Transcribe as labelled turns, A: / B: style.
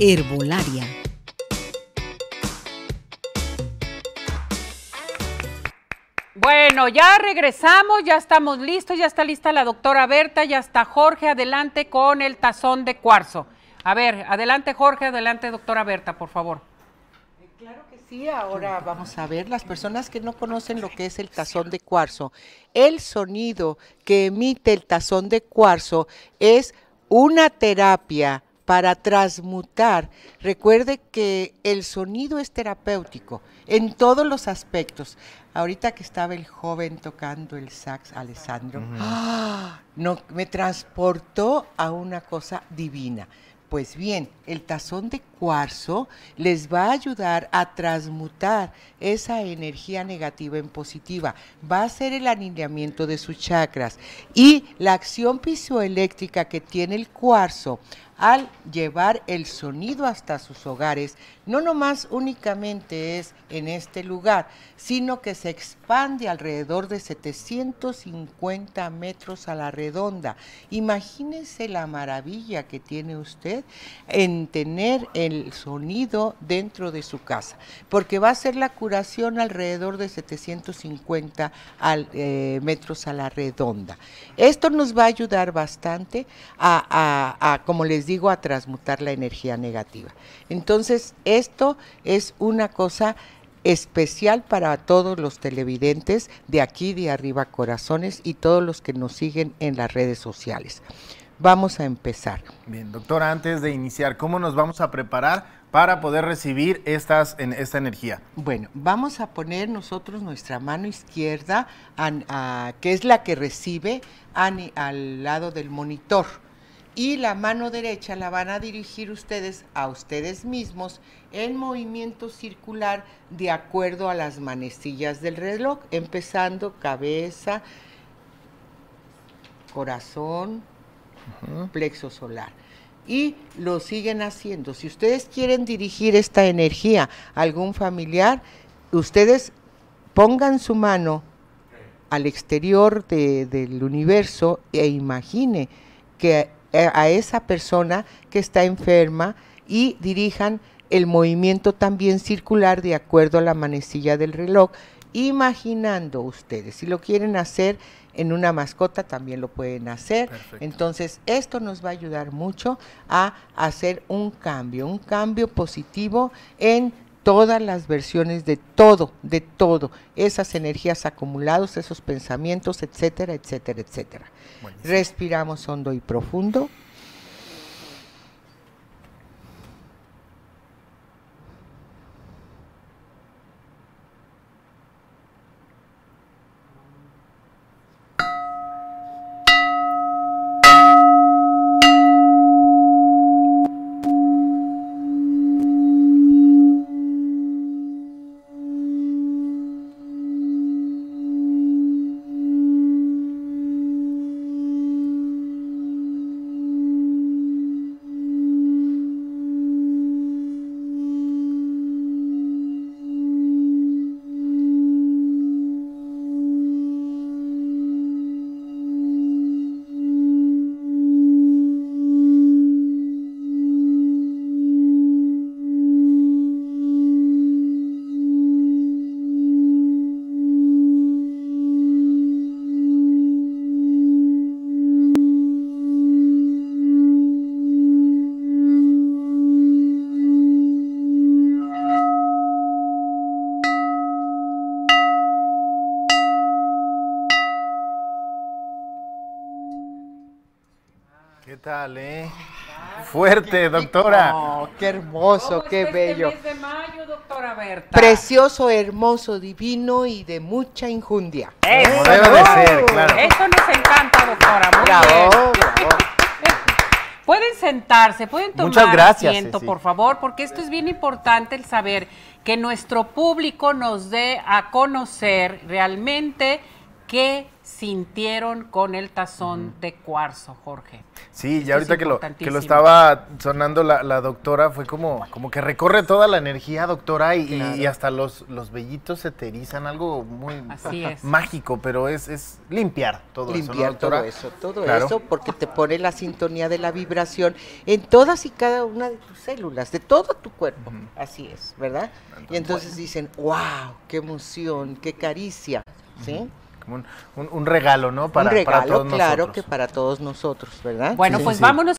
A: Herbolaria. Bueno, ya regresamos, ya estamos listos, ya está lista la doctora Berta, ya está Jorge, adelante con el tazón de cuarzo. A ver, adelante Jorge, adelante doctora Berta, por favor. Claro que sí, ahora vamos a ver las personas que no conocen lo que es el tazón de cuarzo. El sonido que emite el tazón de cuarzo es una terapia para transmutar. Recuerde que el sonido es terapéutico en todos los aspectos. Ahorita que estaba el joven tocando el sax, Alessandro, ¡ah! me transportó a una cosa divina. Pues bien, el tazón de cuarzo les va a ayudar a transmutar esa energía negativa en positiva. Va a ser el alineamiento de sus chakras. Y la acción pisoeléctrica que tiene el cuarzo al llevar el sonido hasta sus hogares, no nomás únicamente es en este lugar, sino que se expande alrededor de 750 metros a la redonda. Imagínense la maravilla que tiene usted en tener en sonido dentro de su casa, porque va a ser la curación alrededor de 750 eh, metros a la redonda. Esto nos va a ayudar bastante a, a, como les digo, a transmutar la energía negativa. Entonces, esto es una cosa especial para todos los televidentes de aquí, de arriba, corazones y todos los que nos siguen en las redes sociales vamos a empezar. Bien, doctora, antes de iniciar, ¿cómo nos vamos a preparar para poder recibir estas, en, esta energía? Bueno, vamos a poner nosotros nuestra mano izquierda, que es la que recibe al lado del monitor. Y la mano derecha la van a dirigir ustedes a ustedes mismos en movimiento circular de acuerdo a las manecillas del reloj, empezando cabeza, corazón, plexo solar. Y lo siguen haciendo. Si ustedes quieren dirigir esta energía a algún familiar, ustedes pongan su mano al exterior del universo e imagine que a esa persona que está enferma y dirijan el movimiento también circular de acuerdo a la manecilla del reloj imaginando ustedes. Si lo quieren hacer en una mascota, también lo pueden hacer. Entonces, esto nos va a ayudar mucho a hacer un cambio, un cambio positivo en todas las versiones de todo, de todo, esas energías acumuladas, esos pensamientos, etcétera, etcétera, etcétera. Respiramos hondo y profundo. tal, ¿eh? Fuerte, doctora. qué hermoso, qué este bello. de mayo, doctora Berta? Precioso, hermoso, divino y de mucha injundia. Eso, debe de ser, claro. nos encanta, doctora. Muy Pueden sentarse, pueden tomar Muchas gracias, asiento, por favor, porque esto es bien importante el saber que nuestro público nos dé a conocer realmente ¿Qué sintieron con el tazón de cuarzo, Jorge? Sí, ya ahorita que lo, que lo estaba sonando la, doctora, fue como, como que recorre toda la energía, doctora, y, hasta los, los vellitos se te algo muy mágico, pero es, limpiar todo eso. ¿no, todo eso, todo eso, porque te pone la sintonía de la vibración en todas y cada una de tus células, de todo tu cuerpo. Así es, ¿verdad? y entonces dicen, wow, qué emoción, qué caricia, ¿sí? un, regalo, ¿no? Para, un regalo, para todos claro, que para todos nosotros, ¿verdad? Bueno, pues vámonos.